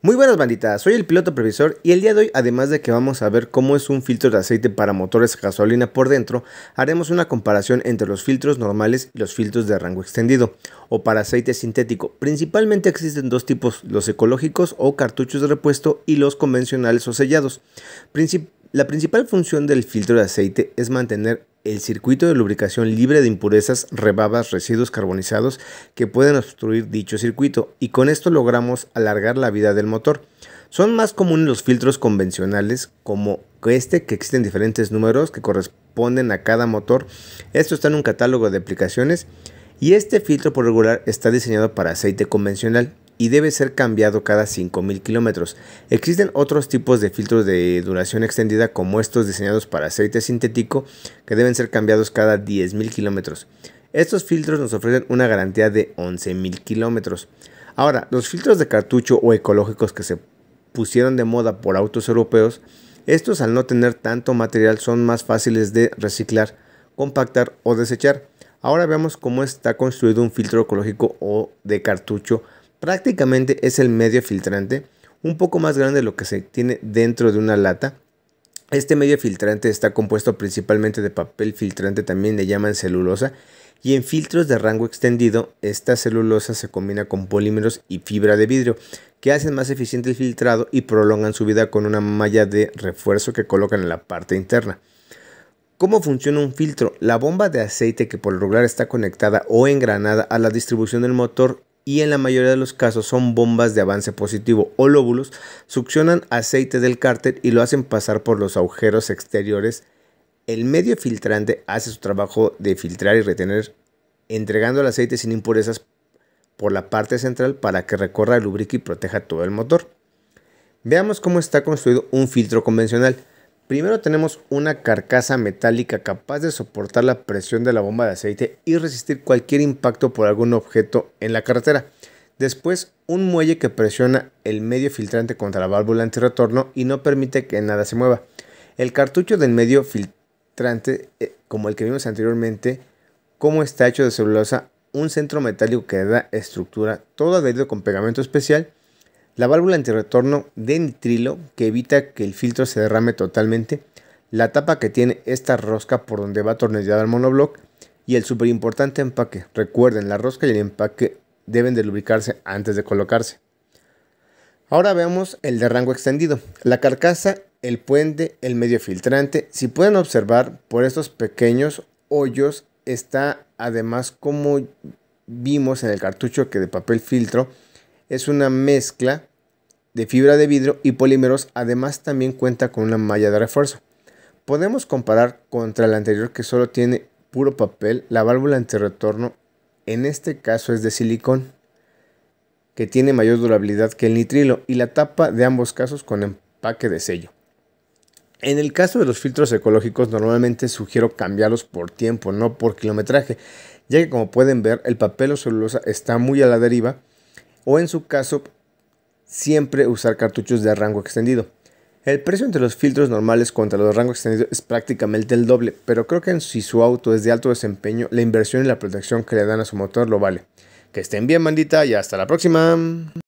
Muy buenas banditas, soy el piloto previsor y el día de hoy además de que vamos a ver cómo es un filtro de aceite para motores a gasolina por dentro, haremos una comparación entre los filtros normales y los filtros de rango extendido o para aceite sintético. Principalmente existen dos tipos, los ecológicos o cartuchos de repuesto y los convencionales o sellados. la principal función del filtro de aceite es mantener el circuito de lubricación libre de impurezas, rebabas, residuos carbonizados que pueden obstruir dicho circuito y con esto logramos alargar la vida del motor. Son más comunes los filtros convencionales como este que existen diferentes números que corresponden a cada motor. Esto está en un catálogo de aplicaciones y este filtro por regular está diseñado para aceite convencional, y debe ser cambiado cada 5.000 kilómetros. Existen otros tipos de filtros de duración extendida como estos diseñados para aceite sintético que deben ser cambiados cada 10.000 kilómetros. Estos filtros nos ofrecen una garantía de 11.000 kilómetros. Ahora, los filtros de cartucho o ecológicos que se pusieron de moda por autos europeos, estos al no tener tanto material son más fáciles de reciclar, compactar o desechar. Ahora veamos cómo está construido un filtro ecológico o de cartucho prácticamente es el medio filtrante, un poco más grande de lo que se tiene dentro de una lata. Este medio filtrante está compuesto principalmente de papel filtrante, también le llaman celulosa, y en filtros de rango extendido, esta celulosa se combina con polímeros y fibra de vidrio, que hacen más eficiente el filtrado y prolongan su vida con una malla de refuerzo que colocan en la parte interna. ¿Cómo funciona un filtro? La bomba de aceite que por lo regular está conectada o engranada a la distribución del motor y en la mayoría de los casos son bombas de avance positivo o lóbulos, succionan aceite del cárter y lo hacen pasar por los agujeros exteriores. El medio filtrante hace su trabajo de filtrar y retener, entregando el aceite sin impurezas por la parte central para que recorra el lubrique y proteja todo el motor. Veamos cómo está construido un filtro convencional. Primero tenemos una carcasa metálica capaz de soportar la presión de la bomba de aceite y resistir cualquier impacto por algún objeto en la carretera. Después, un muelle que presiona el medio filtrante contra la válvula antirretorno y no permite que nada se mueva. El cartucho del medio filtrante, eh, como el que vimos anteriormente, como está hecho de celulosa, un centro metálico que da estructura, todo adherido con pegamento especial la válvula antirretorno de nitrilo que evita que el filtro se derrame totalmente, la tapa que tiene esta rosca por donde va atornillada el monoblock y el súper importante empaque. Recuerden, la rosca y el empaque deben de lubricarse antes de colocarse. Ahora veamos el de rango extendido, la carcasa, el puente, el medio filtrante. Si pueden observar por estos pequeños hoyos está además como vimos en el cartucho que de papel filtro es una mezcla de fibra de vidrio y polímeros, además también cuenta con una malla de refuerzo. Podemos comparar contra la anterior que solo tiene puro papel, la válvula antirretorno en este caso es de silicón, que tiene mayor durabilidad que el nitrilo y la tapa de ambos casos con empaque de sello. En el caso de los filtros ecológicos normalmente sugiero cambiarlos por tiempo, no por kilometraje, ya que como pueden ver el papel o celulosa está muy a la deriva o en su caso siempre usar cartuchos de rango extendido. El precio entre los filtros normales contra los rango extendidos es prácticamente el doble, pero creo que si su auto es de alto desempeño, la inversión y la protección que le dan a su motor lo vale. Que estén bien, mandita, y hasta la próxima.